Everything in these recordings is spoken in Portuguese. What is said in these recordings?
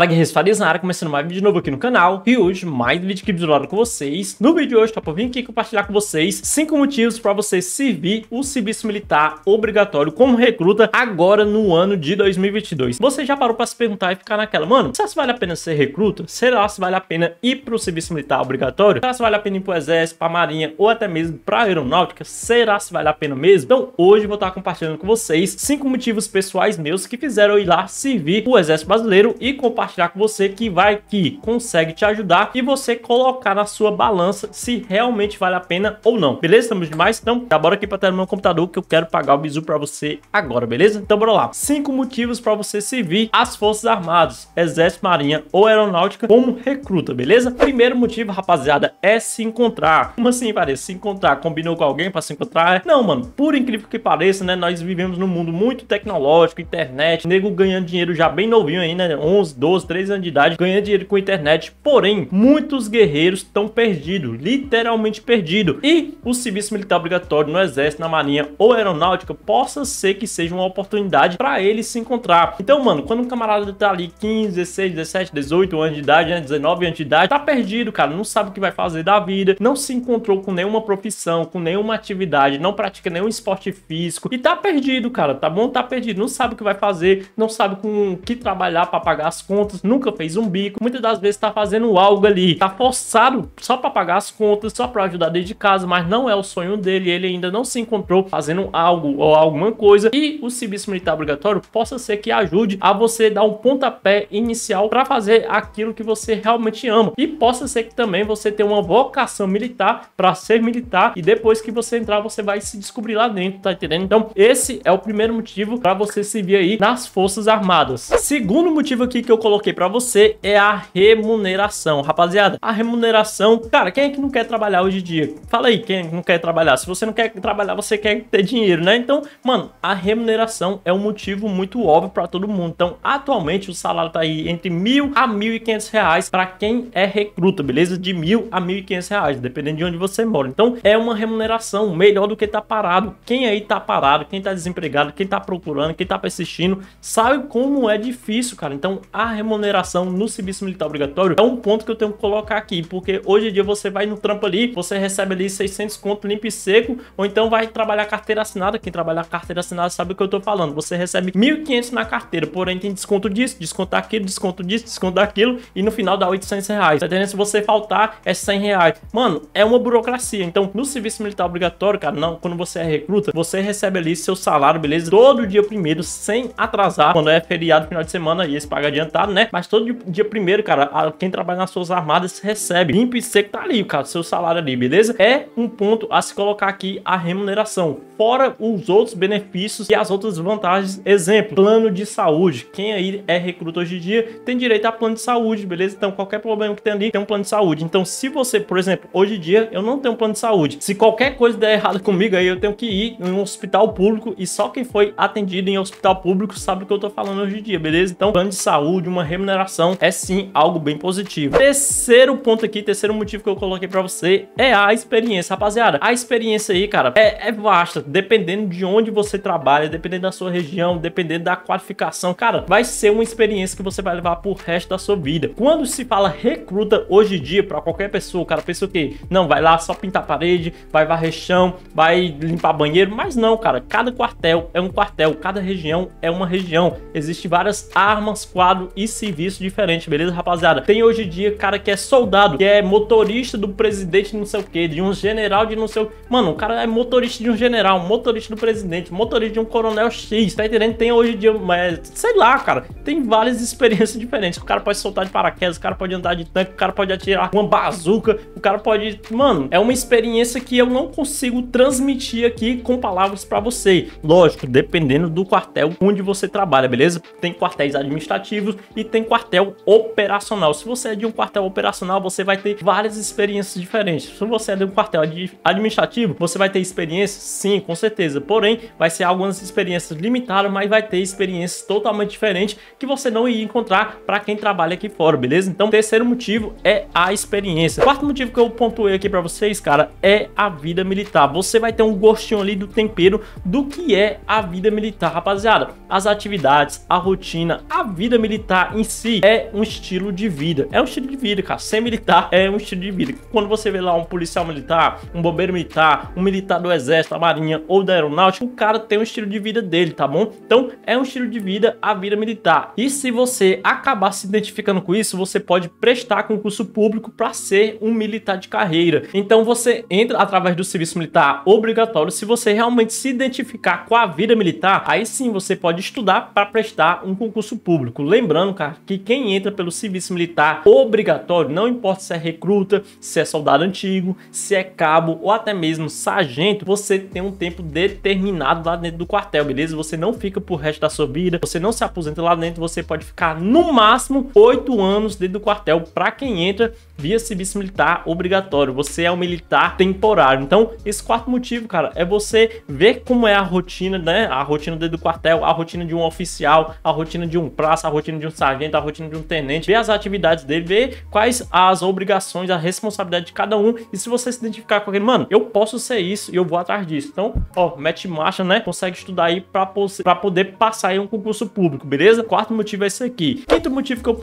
Fala guerreiros, Farias na área, começando mais vídeo novo aqui no canal E hoje mais um vídeo que do com vocês No vídeo de hoje, tá por vim aqui compartilhar com vocês 5 motivos para você servir o serviço militar obrigatório como recruta agora no ano de 2022 Você já parou para se perguntar e ficar naquela Mano, será se vale a pena ser recruta? Será se vale a pena ir pro serviço militar obrigatório? Será se vale a pena ir pro exército, pra marinha ou até mesmo pra aeronáutica? Será se vale a pena mesmo? Então hoje eu vou estar compartilhando com vocês 5 motivos pessoais meus que fizeram eu ir lá servir o exército brasileiro e compartilhar compartilhar com você que vai que consegue te ajudar e você colocar na sua balança se realmente vale a pena ou não. Beleza? Estamos demais? Então, já bora aqui para ter meu computador que eu quero pagar o bizu para você agora, beleza? Então, bora lá. Cinco motivos para você servir às Forças Armadas, Exército, Marinha ou Aeronáutica como recruta, beleza? Primeiro motivo, rapaziada, é se encontrar. Como assim, parece? Se encontrar, combinou com alguém para se encontrar? É? Não, mano, por incrível que pareça, né? Nós vivemos num mundo muito tecnológico, internet, nego ganhando dinheiro já bem novinho aí, né? 11, 12 12, 13 anos de idade ganha dinheiro com internet. Porém, muitos guerreiros estão perdidos, literalmente perdidos. E o serviço militar obrigatório no exército, na marinha ou aeronáutica possa ser que seja uma oportunidade para eles se encontrar. Então, mano, quando um camarada tá ali 15, 16, 17, 18 anos de idade, né, 19 anos de idade, tá perdido, cara, não sabe o que vai fazer da vida, não se encontrou com nenhuma profissão, com nenhuma atividade, não pratica nenhum esporte físico e tá perdido, cara, tá bom? Tá perdido, não sabe o que vai fazer, não sabe com o que trabalhar para pagar as contas contas, nunca fez um bico, muitas das vezes tá fazendo algo ali, tá forçado só para pagar as contas, só para ajudar dentro de casa, mas não é o sonho dele, ele ainda não se encontrou fazendo algo ou alguma coisa e o serviço militar obrigatório possa ser que ajude a você dar um pontapé inicial para fazer aquilo que você realmente ama e possa ser que também você tenha uma vocação militar para ser militar e depois que você entrar você vai se descobrir lá dentro, tá entendendo? Então esse é o primeiro motivo para você se vir aí nas forças armadas. Segundo motivo aqui que eu coloquei coloquei para você é a remuneração. Rapaziada, a remuneração, cara, quem é que não quer trabalhar hoje em dia? Fala aí, quem é não quer trabalhar? Se você não quer trabalhar, você quer ter dinheiro, né? Então, mano, a remuneração é um motivo muito óbvio para todo mundo. Então, atualmente o salário tá aí entre mil a mil e quinhentos reais para quem é recruta, beleza? De mil a mil e quinhentos reais, dependendo de onde você mora. Então, é uma remuneração melhor do que tá parado. Quem aí tá parado, quem tá desempregado, quem tá procurando, quem tá persistindo, sabe como é difícil, cara. Então, a remuneração no serviço militar obrigatório é um ponto que eu tenho que colocar aqui, porque hoje em dia você vai no trampo ali, você recebe ali 600 conto limpo e seco, ou então vai trabalhar carteira assinada, quem trabalha carteira assinada sabe o que eu tô falando, você recebe 1.500 na carteira, porém tem desconto disso, desconto daquilo, desconto disso, desconto daquilo, e no final dá 800 reais, tá entendendo? Se você faltar, é 100 reais. Mano, é uma burocracia, então no serviço militar obrigatório, cara, não, quando você é recruta, você recebe ali seu salário, beleza? Todo dia primeiro, sem atrasar, quando é feriado, final de semana, e esse paga adiantado, né? Mas todo dia primeiro, cara, a, quem trabalha nas suas armadas recebe. Limpo e seco tá ali, cara, seu salário ali, beleza? É um ponto a se colocar aqui a remuneração. Fora os outros benefícios e as outras vantagens. Exemplo, plano de saúde. Quem aí é recruta hoje em dia tem direito a plano de saúde, beleza? Então qualquer problema que tem ali tem um plano de saúde. Então se você, por exemplo, hoje em dia eu não tenho um plano de saúde. Se qualquer coisa der errado comigo aí, eu tenho que ir em um hospital público e só quem foi atendido em hospital público sabe o que eu tô falando hoje em dia, beleza? Então plano de saúde, uma uma remuneração é sim algo bem positivo. Terceiro ponto aqui, terceiro motivo que eu coloquei para você é a experiência, rapaziada. A experiência aí, cara, é, é vasta, dependendo de onde você trabalha, dependendo da sua região, dependendo da qualificação, cara, vai ser uma experiência que você vai levar pro resto da sua vida. Quando se fala recruta hoje em dia para qualquer pessoa, cara, pensa o quê? Não, vai lá só pintar parede, vai varrer chão, vai limpar banheiro, mas não, cara, cada quartel é um quartel, cada região é uma região. Existem várias armas, quadro e serviço diferente, beleza, rapaziada? Tem hoje em dia cara que é soldado, que é motorista do presidente não sei o que, de um general de não sei o que. Mano, o cara é motorista de um general, motorista do presidente, motorista de um coronel X, tá entendendo? Tem hoje em dia, mas, sei lá, cara, tem várias experiências diferentes. O cara pode soltar de paraquedas, o cara pode andar de tanque, o cara pode atirar uma bazuca, o cara pode... Mano, é uma experiência que eu não consigo transmitir aqui com palavras pra você. Lógico, dependendo do quartel onde você trabalha, beleza? Tem quartéis administrativos e tem quartel operacional. Se você é de um quartel operacional, você vai ter várias experiências diferentes. Se você é de um quartel administrativo, você vai ter experiência, sim, com certeza. Porém, vai ser algumas experiências limitadas, mas vai ter experiências totalmente diferentes que você não ia encontrar para quem trabalha aqui fora, beleza? Então, terceiro motivo é a experiência. Quarto motivo que eu pontuei aqui para vocês, cara, é a vida militar. Você vai ter um gostinho ali do tempero do que é a vida militar, rapaziada. As atividades, a rotina, a vida militar militar em si é um estilo de vida. É um estilo de vida, cara. Ser militar é um estilo de vida. Quando você vê lá um policial militar, um bombeiro militar, um militar do exército, da marinha ou da aeronáutica, o cara tem um estilo de vida dele, tá bom? Então é um estilo de vida a vida militar. E se você acabar se identificando com isso, você pode prestar concurso público para ser um militar de carreira. Então você entra através do serviço militar obrigatório. Se você realmente se identificar com a vida militar, aí sim você pode estudar para prestar um concurso público. Lembrando cara, que quem entra pelo serviço militar obrigatório, não importa se é recruta, se é soldado antigo, se é cabo ou até mesmo sargento, você tem um tempo determinado lá dentro do quartel, beleza? Você não fica pro resto da sua vida, você não se aposenta lá dentro, você pode ficar no máximo oito anos dentro do quartel para quem entra via serviço militar obrigatório. Você é um militar temporário. Então, esse quarto motivo, cara, é você ver como é a rotina, né? A rotina dentro do quartel, a rotina de um oficial, a rotina de um praça, a rotina de um sargento, a rotina de um tenente, ver as atividades dele, ver quais as obrigações, a responsabilidade de cada um. E se você se identificar com aquele, mano, eu posso ser isso e eu vou atrás disso. Então, ó, mete marcha, né? Consegue estudar aí pra, pra poder passar aí um concurso público, beleza? Quarto motivo é esse aqui. Quinto motivo que eu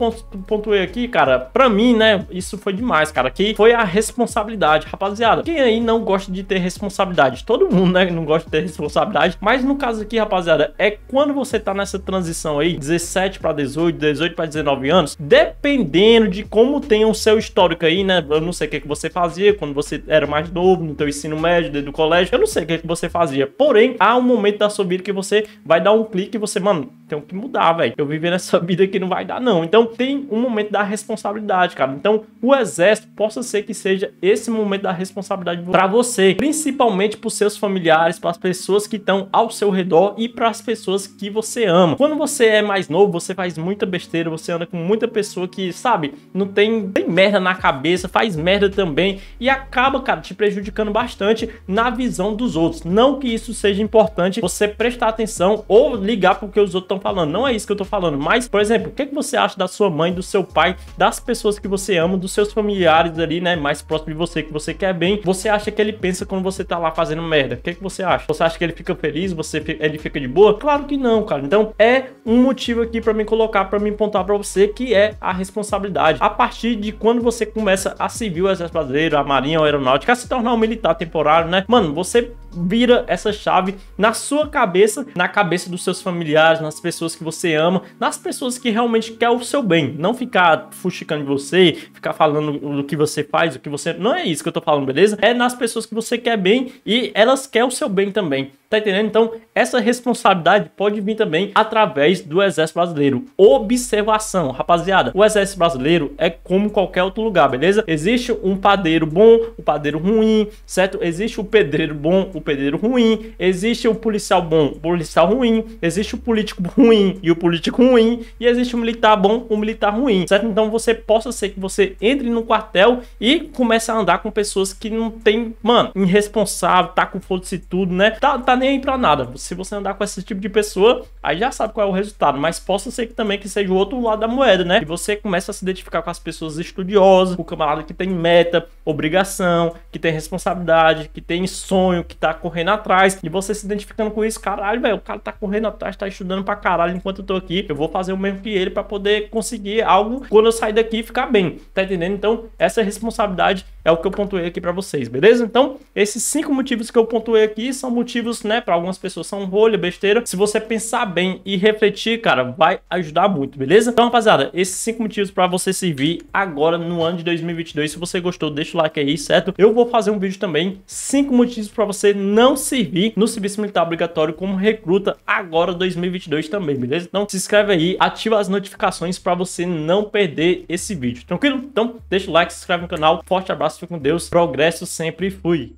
pontuei aqui, cara, pra mim, né? Isso foi demais, cara. Que foi a responsabilidade. Rapaziada, quem aí não gosta de ter responsabilidade? Todo mundo, né? Não gosta de ter responsabilidade. Mas no caso aqui, rapaziada, é quando você tá nessa transição aí, 17 pra 18, 18 para 19 anos, dependendo de como tem o seu histórico aí, né? Eu não sei o que, é que você fazia quando você era mais novo, no teu ensino médio, dentro do colégio, eu não sei o que, é que você fazia. Porém, há um momento da sua vida que você vai dar um clique e você, mano, tem que mudar, velho. Eu viver nessa vida que não vai dar, não. Então, tem um momento da responsabilidade, cara. Então, o exército possa ser que seja esse momento da responsabilidade para você, principalmente para seus familiares, para as pessoas que estão ao seu redor e para as pessoas que você ama. Quando você é mais novo, você faz muita besteira besteira, você anda com muita pessoa que, sabe, não tem, tem merda na cabeça, faz merda também e acaba, cara, te prejudicando bastante na visão dos outros. Não que isso seja importante você prestar atenção ou ligar pro que os outros estão falando. Não é isso que eu tô falando, mas, por exemplo, o que, que você acha da sua mãe, do seu pai, das pessoas que você ama, dos seus familiares ali, né, mais próximo de você, que você quer bem? Você acha que ele pensa quando você tá lá fazendo merda? O que, que você acha? Você acha que ele fica feliz? Você, ele fica de boa? Claro que não, cara. Então é um motivo aqui para mim colocar, para mim vim pontuar para você que é a responsabilidade. A partir de quando você começa a servir o Exército Brasileiro, a Marinha a Aeronáutica, a se tornar um militar temporário, né? Mano, você vira essa chave na sua cabeça, na cabeça dos seus familiares, nas pessoas que você ama, nas pessoas que realmente quer o seu bem. Não ficar fuxicando de você, ficar falando do que você faz, o que você. Não é isso que eu tô falando, beleza? É nas pessoas que você quer bem e elas querem o seu bem também. Tá entendendo? Então, essa responsabilidade pode vir também através do Exército Brasileiro. Observação, rapaziada. O Exército Brasileiro é como qualquer outro lugar, beleza? Existe um padeiro bom, um padeiro ruim, certo? Existe o um pedreiro bom, o pedreiro ruim, existe o policial bom, o policial ruim, existe o político ruim e o político ruim, e existe o militar bom, o militar ruim, certo? Então você possa ser que você entre no quartel e comece a andar com pessoas que não tem, mano, irresponsável, tá com foda-se tudo, né? Tá, tá nem aí pra nada. Se você andar com esse tipo de pessoa, aí já sabe qual é o resultado, mas possa ser que também que seja o outro lado da moeda, né? E você começa a se identificar com as pessoas estudiosas, o camarada que tem meta, obrigação, que tem responsabilidade, que tem sonho, que tá tá correndo atrás. E você se identificando com isso, caralho, velho, o cara tá correndo atrás, tá estudando pra caralho enquanto eu tô aqui. Eu vou fazer o mesmo que ele para poder conseguir algo quando eu sair daqui e ficar bem. Tá entendendo? Então, essa responsabilidade é o que eu pontuei aqui para vocês, beleza? Então, esses cinco motivos que eu pontuei aqui são motivos, né, para algumas pessoas são rolha, besteira. Se você pensar bem e refletir, cara, vai ajudar muito, beleza? Então, rapaziada, esses cinco motivos para você servir agora no ano de 2022. Se você gostou, deixa o like aí, certo? Eu vou fazer um vídeo também, cinco motivos para você não servir no serviço militar obrigatório como recruta agora 2022 também, beleza? Então se inscreve aí, ativa as notificações para você não perder esse vídeo, tranquilo? Então deixa o like, se inscreve no canal, forte abraço, fique com Deus, progresso sempre fui!